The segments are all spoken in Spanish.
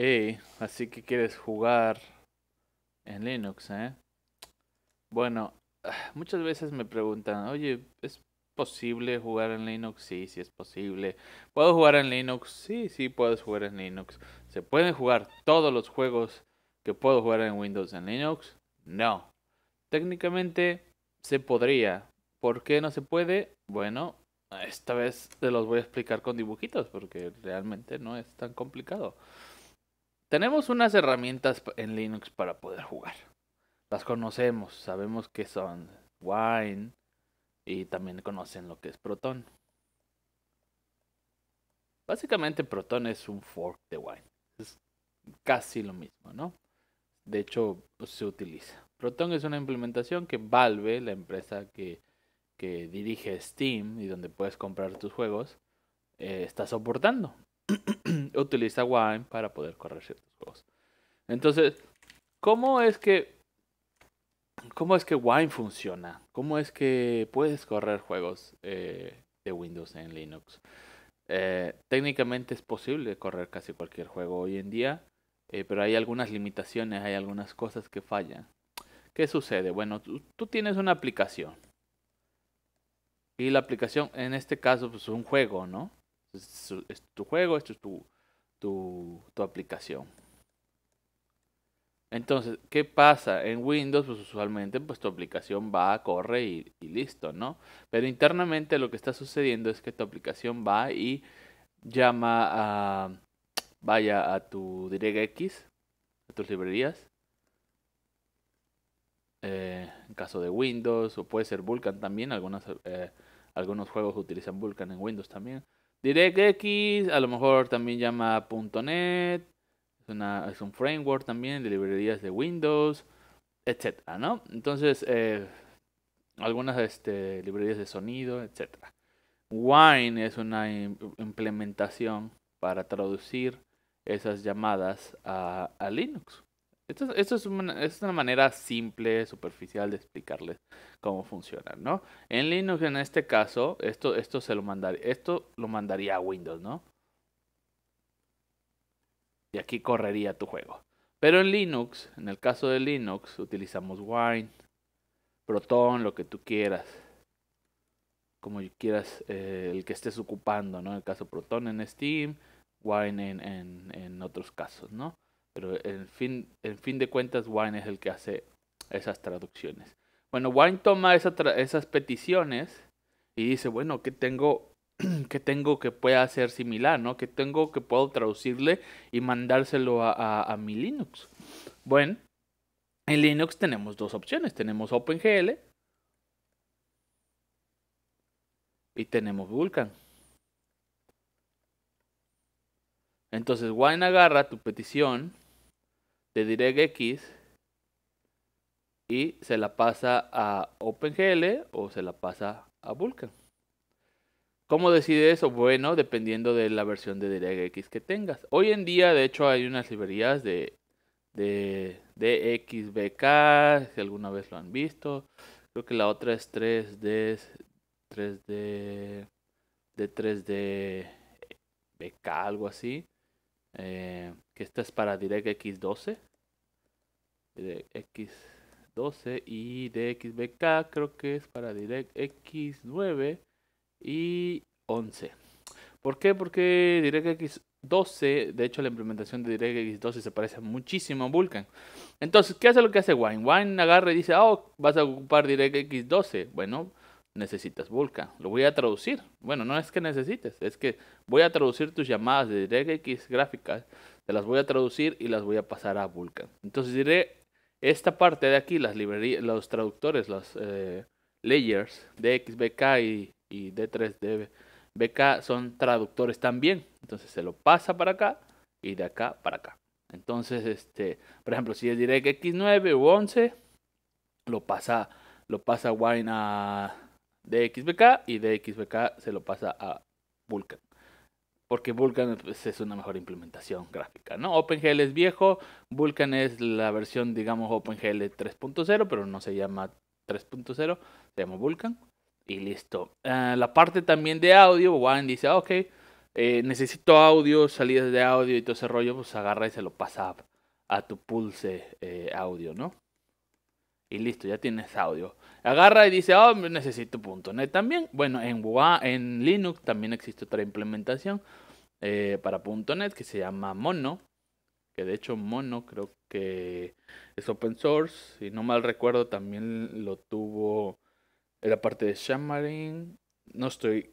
Hey, así que quieres jugar en Linux, ¿eh? Bueno, ah, muchas veces me preguntan, oye, ¿es posible jugar en Linux? Sí, sí es posible. ¿Puedo jugar en Linux? Sí, sí puedes jugar en Linux. ¿Se pueden jugar todos los juegos que puedo jugar en Windows en Linux? No. Técnicamente se podría. ¿Por qué no se puede? Bueno, esta vez te los voy a explicar con dibujitos porque realmente no es tan complicado. Tenemos unas herramientas en Linux para poder jugar. Las conocemos, sabemos que son Wine y también conocen lo que es Proton. Básicamente Proton es un fork de Wine. Es casi lo mismo, ¿no? De hecho, pues, se utiliza. Proton es una implementación que Valve, la empresa que, dirige Steam y donde puedes comprar tus juegos, eh, está soportando. utiliza Wine para poder correr ciertos juegos. Entonces, ¿cómo es que cómo es que Wine funciona? ¿Cómo es que puedes correr juegos eh, de Windows en Linux? Eh, técnicamente es posible correr casi cualquier juego hoy en día, eh, pero hay algunas limitaciones, hay algunas cosas que fallan. ¿Qué sucede? Bueno, tú, tienes una aplicación. Y la aplicación, en este caso, pues, es un juego, ¿no? Es, tu juego, esto es tu, tu, aplicación. Entonces, ¿qué pasa? En Windows, pues usualmente, pues tu aplicación va, corre y, y, listo, ¿no? Pero internamente lo que está sucediendo es que tu aplicación va y llama a, vaya a tu DirectX, a tus librerías. Eh, en caso de Windows, o puede ser Vulkan también, eh, algunos juegos utilizan Vulkan en Windows también. DirectX, a lo mejor también llama .NET, es, un framework también de librerías de Windows, etc. ¿no? Entonces, eh, algunas este, librerías de sonido, etc. Wine es una implementación para traducir esas llamadas a Linux. Esto, es, una, manera simple, superficial de explicarles cómo funciona, ¿no? En Linux, en este caso, esto, esto, se lo mandaría, esto lo mandaría a Windows, ¿no? Y aquí correría tu juego. Pero en Linux, en el caso de Linux, utilizamos Wine, Proton, lo que tú quieras. Como quieras, eh, el que estés ocupando, ¿no? En el caso Proton en Steam, Wine en otros casos, ¿no? Pero en fin, en fin de cuentas, Wine es el que hace esas traducciones. Bueno, Wine toma esas peticiones y dice, bueno, ¿qué tengo, qué tengo que pueda hacer similar? ¿no? ¿Qué tengo que puedo traducirle y mandárselo a, a mi Linux? Bueno, en Linux tenemos dos opciones. Tenemos OpenGL y tenemos Vulkan. Entonces, Wine agarra tu petición de DirectX y se la pasa a OpenGL o se la pasa a Vulkan. ¿Cómo decide eso? Bueno, dependiendo de la versión de DirectX que tengas. Hoy en día, de hecho, hay unas librerías de, de, XBK, si alguna vez lo han visto. Creo que la otra es 3D, 3D, de 3D BK, algo así. Eh, que esta es para DirectX 12 x 12 y de DXBK creo que es para DirectX9 y 11. ¿Por qué? Porque DirectX12, de hecho la implementación de DirectX12 se parece muchísimo a Vulkan. Entonces, ¿qué hace lo que hace Wine? Wine agarra y dice, oh, vas a ocupar DirectX12. Bueno, necesitas Vulkan. Lo voy a traducir. Bueno, no es que necesites, es que voy a traducir tus llamadas de DirectX gráficas, te las voy a traducir y las voy a pasar a Vulkan. Entonces diré esta parte de aquí, las librerías, los traductores, los eh, layers de XBK y, y D3DBK son traductores también. Entonces se lo pasa para acá y de acá para acá. Entonces, este, por ejemplo, si es x 9 u 11, lo pasa, lo pasa Wine a DXBK y DXBK se lo pasa a Vulkan porque Vulkan pues, es una mejor implementación gráfica, ¿no? OpenGL es viejo, Vulkan es la versión, digamos, OpenGL 3.0, pero no se llama 3.0, se llama Vulkan. Y listo. Ah, la parte también de audio, Juan dice, ah, ok, eh, necesito audio, salidas de audio y todo ese rollo, pues agarra y se lo pasa a, tu pulse eh, audio, ¿no? Y listo, ya tienes audio agarra y dice, oh, necesito .NET también. Bueno, en, en Linux también existe otra implementación eh, para .NET que se llama Mono, que de hecho Mono creo que es open source, si no mal recuerdo también lo tuvo en la parte de Xamarin. No estoy,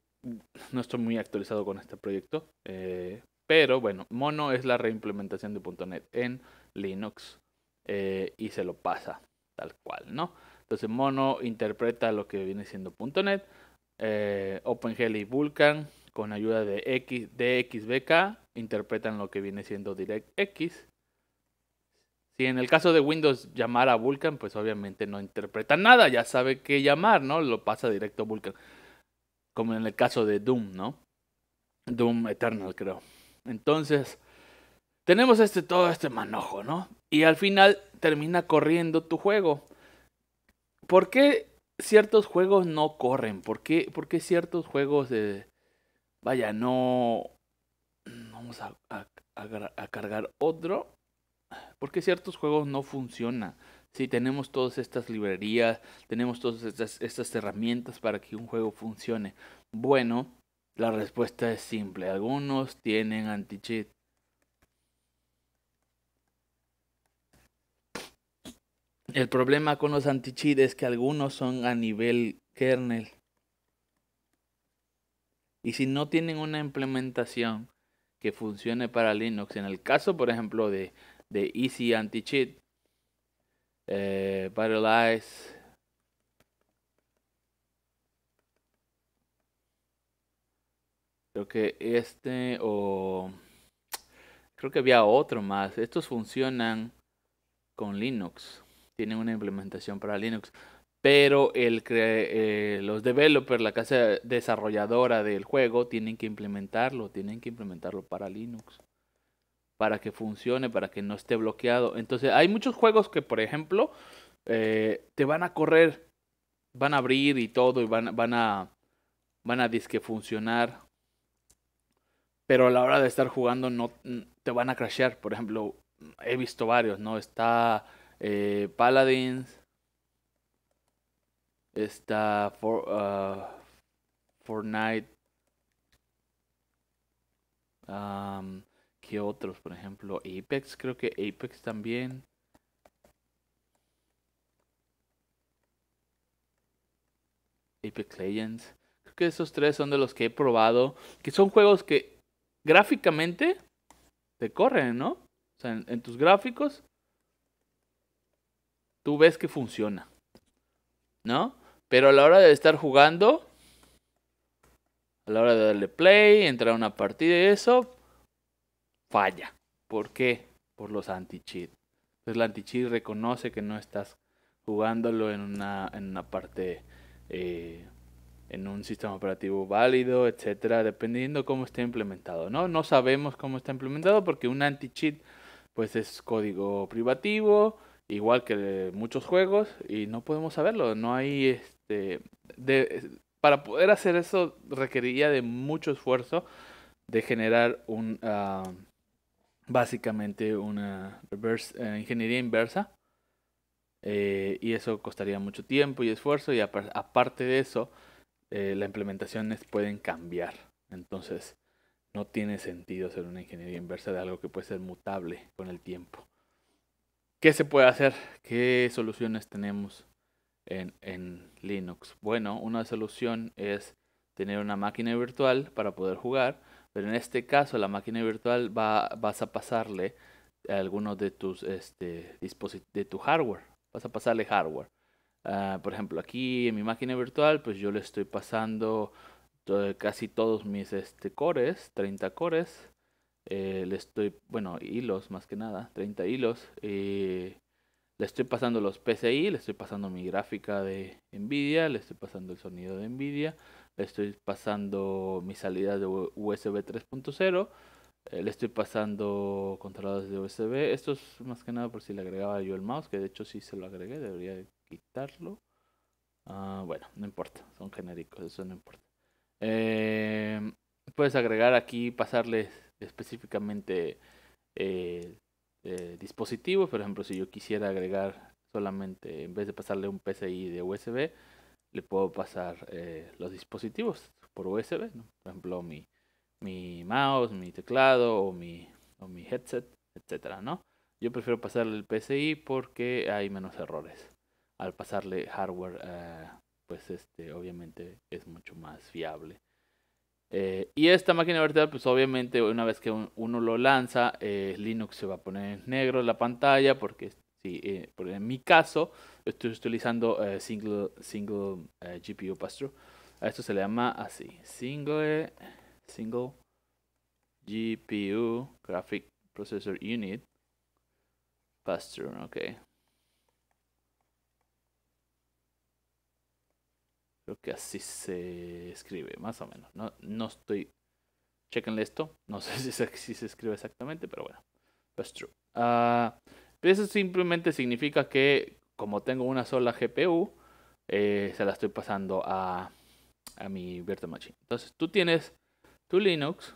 no estoy muy actualizado con este proyecto, eh, pero bueno, Mono es la reimplementación de .NET en Linux eh, y se lo pasa tal cual, ¿no? Entonces Mono interpreta lo que viene siendo .NET, eh, OpenGL y Vulkan con ayuda de X, DXBK interpretan lo que viene siendo DirectX. Si en el caso de Windows llamar a Vulkan, pues obviamente no interpreta nada, ya sabe qué llamar, ¿no? Lo pasa directo a Vulkan. Como en el caso de Doom, ¿no? Doom Eternal, creo. Entonces, tenemos este, todo este manojo, ¿no? Y al final termina corriendo tu juego. ¿Por qué ciertos juegos no corren? ¿Por qué, ciertos juegos, vaya, no... Vamos a, cargar otro. ¿Por qué ciertos juegos no funcionan? Si tenemos todas estas librerías, tenemos todas estas, estas herramientas para que un juego funcione. Bueno, la respuesta es simple. Algunos tienen anti-cheat. El problema con los anti es que algunos son a nivel kernel. Y si no tienen una implementación que funcione para Linux, en el caso, por ejemplo, de, Easy Anti-Cheat, eh, e creo que este o creo que había otro más. Estos funcionan con Linux tienen una implementación para Linux. Pero el, eh, los developers, la casa desarrolladora del juego, tienen que implementarlo, tienen que implementarlo para Linux. Para que funcione, para que no esté bloqueado. Entonces, hay muchos juegos que, por ejemplo, eh, te van a correr, van a abrir y todo, y van, van a, van a disque funcionar. Pero a la hora de estar jugando no te van a crashear. Por ejemplo, he visto varios, ¿no? Está eh, Paladins, está For, uh, Fortnite, um, ¿qué otros? Por ejemplo, Apex, creo que Apex también. Apex Legends. Creo que esos tres son de los que he probado. Que son juegos que gráficamente te corren, ¿no? O sea, en tus gráficos tú ves que funciona. ¿No? Pero a la hora de estar jugando, a la hora de darle play, entrar a una partida y eso, falla. ¿Por qué? Por los anti-cheat. Entonces pues el anti-cheat reconoce que no estás jugándolo en una, en una parte, eh, en un sistema operativo válido, etcétera, dependiendo cómo esté implementado. No, no sabemos cómo está implementado porque un anti-cheat pues es código privativo, igual que muchos juegos y no podemos saberlo. No hay este de, para poder hacer eso requeriría de mucho esfuerzo de generar un ah, básicamente una eh, ingeniería inversa eh, y eso costaría mucho tiempo y esfuerzo y aparte de eso eh, las implementaciones pueden cambiar. Entonces no tiene sentido hacer una ingeniería inversa de algo que puede ser mutable con el tiempo. ¿Qué se puede hacer? ¿Qué soluciones tenemos en, Linux? Bueno, una solución es tener una máquina virtual para poder jugar, pero en este caso la máquina virtual va, vas a pasarle a algunos de tus este, de tu hardware, vas a pasarle hardware. Ah, por ejemplo, aquí en mi máquina virtual, pues yo le estoy pasando casi todos mis este, cores, 30 cores, eh, le estoy, bueno, hilos más que nada, 30 hilos. le estoy pasando los PCI, le estoy pasando mi gráfica de Nvidia, le estoy pasando el sonido de Nvidia, le estoy pasando mi salida de USB 3.0, eh, le estoy pasando controladores de USB. Esto es más que nada por si le agregaba yo el mouse, que de hecho sí se lo agregué, debería quitarlo. Ah, bueno, no importa, son genéricos, eso no importa. Eh, puedes agregar aquí, pasarles específicamente eh, eh, dispositivos. Por ejemplo, si yo quisiera agregar solamente, en vez de pasarle un PCI de USB, le puedo pasar eh, los dispositivos por USB. Por ejemplo, mi, mi mouse, mi teclado o mi, o mi headset, etcétera, ¿no? Yo prefiero pasarle el PCI porque hay menos errores. Al pasarle hardware, pues este, obviamente es mucho más fiable. Eh, y esta máquina virtual, pues obviamente una vez que uno lo lanza, eh, Linux se va a poner en negro la pantalla, porque si, eh, en mi caso estoy utilizando single, single GPU pass A esto se le llama así, single, single GPU Graphic Processor Unit pass-through, Creo que así se escribe, más o menos. No, no estoy. Chequenle esto. No sé si se, si se escribe exactamente, pero bueno. That's true. Ah, eso simplemente significa que, como tengo una sola GPU, eh, se la estoy pasando a mi Virtual Machine. Entonces, tú tienes tu Linux,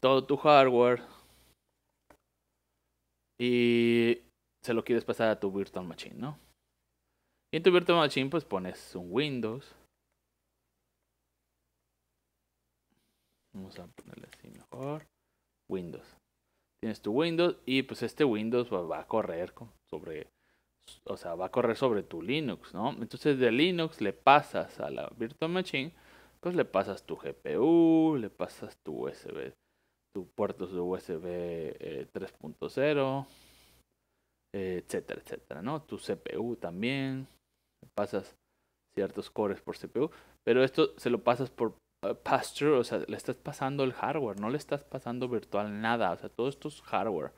todo tu hardware, y se lo quieres pasar a tu Virtual Machine, ¿no? Y en tu Virtual Machine pues pones un Windows. Vamos a ponerle así mejor. Windows. Tienes tu Windows y pues este Windows va a correr sobre, o sea, va a correr sobre tu Linux, ¿no? Entonces de Linux le pasas a la Virtual Machine, pues le pasas tu GPU, le pasas tu USB, tu puertos de USB 3.0, eh, eh, etcétera, etcétera, ¿no? Tu CPU también pasas ciertos cores por CPU, pero esto se lo pasas por eh, pasture, o sea, le estás pasando el hardware, no le estás pasando virtual nada, o sea, todo esto es hardware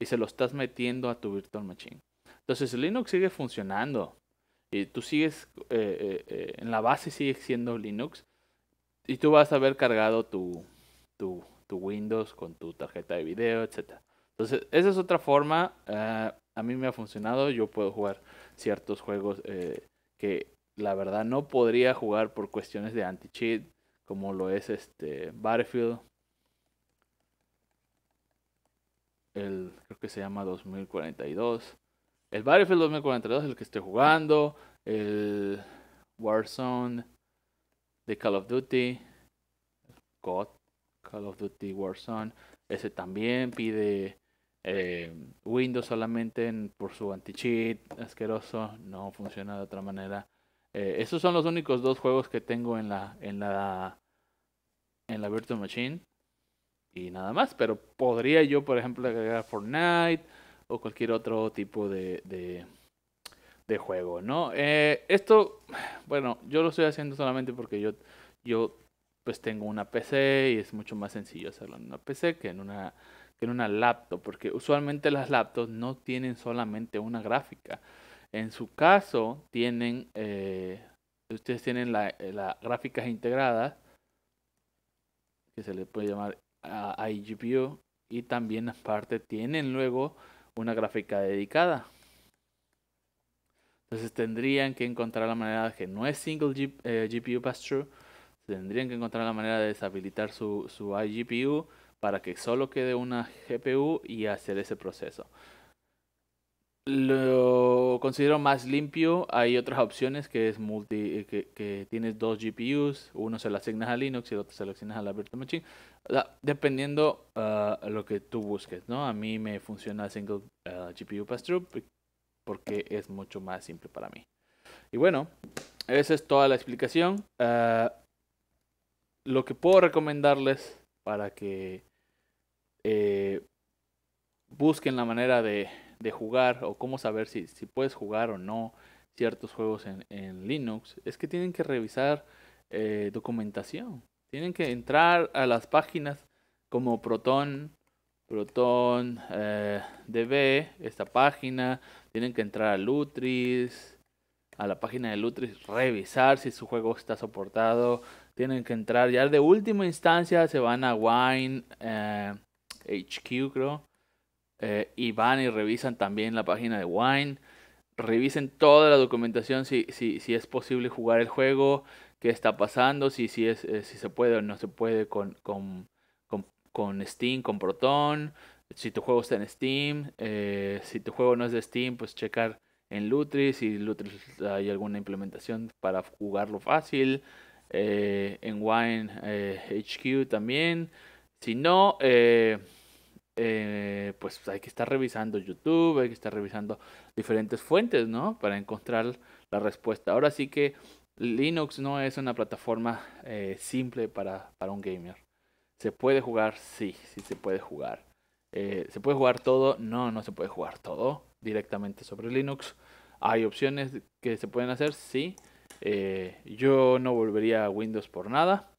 y se lo estás metiendo a tu virtual machine. Entonces Linux sigue funcionando y tú sigues, eh, eh, en la base sigue siendo Linux y tú vas a haber cargado tu, tu, Windows con tu tarjeta de video, etc. Entonces, esa es otra forma, a mí me ha funcionado, yo puedo jugar ciertos juegos eh, que la verdad no podría jugar por cuestiones de anti-cheat, como lo es este Battlefield. El, creo que se llama 2042. El Battlefield 2042 es el que estoy jugando. El Warzone. de Call of Duty. Call of Duty Warzone. Ese también pide eh, Windows solamente por su anti-cheat asqueroso, no funciona de otra manera. Eh, esos son los únicos dos juegos que tengo en la, en la, en la Virtual Machine y nada más. Pero podría yo, por ejemplo, agregar Fortnite o cualquier otro tipo de, de, juego, ¿no? Eh, esto, bueno, yo lo estoy haciendo solamente porque yo, yo pues tengo una PC y es mucho más sencillo hacerlo en una PC que en una que en una laptop, porque usualmente las laptops no tienen solamente una gráfica. En su caso, tienen, eh, ustedes tienen las eh, gráficas integradas, que se le puede llamar iGPU, y también aparte tienen luego una gráfica dedicada. Entonces tendrían que encontrar la manera que no es single GPU eh, pass tendrían que encontrar la manera de deshabilitar su, su iGPU para que solo quede una GPU y hacer ese proceso. Lo considero más limpio. Hay otras opciones que es multi, que, tienes dos GPUs, uno se lo asignas a Linux y el otro se lo asignas a la Virtual Machine, dependiendo ah, lo que tú busques, ¿no? A mí me funciona single ah, GPU pass porque es mucho más simple para mí. Y bueno, esa es toda la explicación. Ah, lo que puedo recomendarles para que eh, busquen la manera de, jugar o cómo saber si, puedes jugar o no ciertos juegos en, Linux, es que tienen que revisar eh, documentación. Tienen que entrar a las páginas como Proton, Proton eh, DB, esta página. Tienen que entrar a Lutris, a la página de Lutris, revisar si su juego está soportado. Tienen que entrar ya de última instancia, se van a Wine. HQ, creo. Eh, y van y revisan también la página de Wine. Revisen toda la documentación si, es posible jugar el juego, qué está pasando, si, es, eh, si se puede o no se puede con, con, Steam, con Proton. Si tu juego está en Steam, eh, si tu juego no es de Steam, pues checar en Lutris, si Lutris hay alguna implementación para jugarlo fácil. en Wine HQ también. Si no, eh, eh, pues hay que estar revisando YouTube, hay que estar revisando diferentes fuentes, ¿no? Para encontrar la respuesta. Ahora sí que Linux no es una plataforma eh, simple para, un gamer. ¿Se puede jugar? Sí, sí se puede jugar. ¿Se puede jugar todo? No, no se puede jugar todo directamente sobre Linux. ¿Hay opciones que se pueden hacer? Sí. yo no volvería a Windows por nada.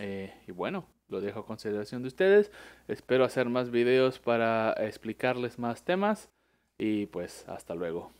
y bueno, lo dejo a consideración de ustedes. Espero hacer más videos para explicarles más temas y pues hasta luego.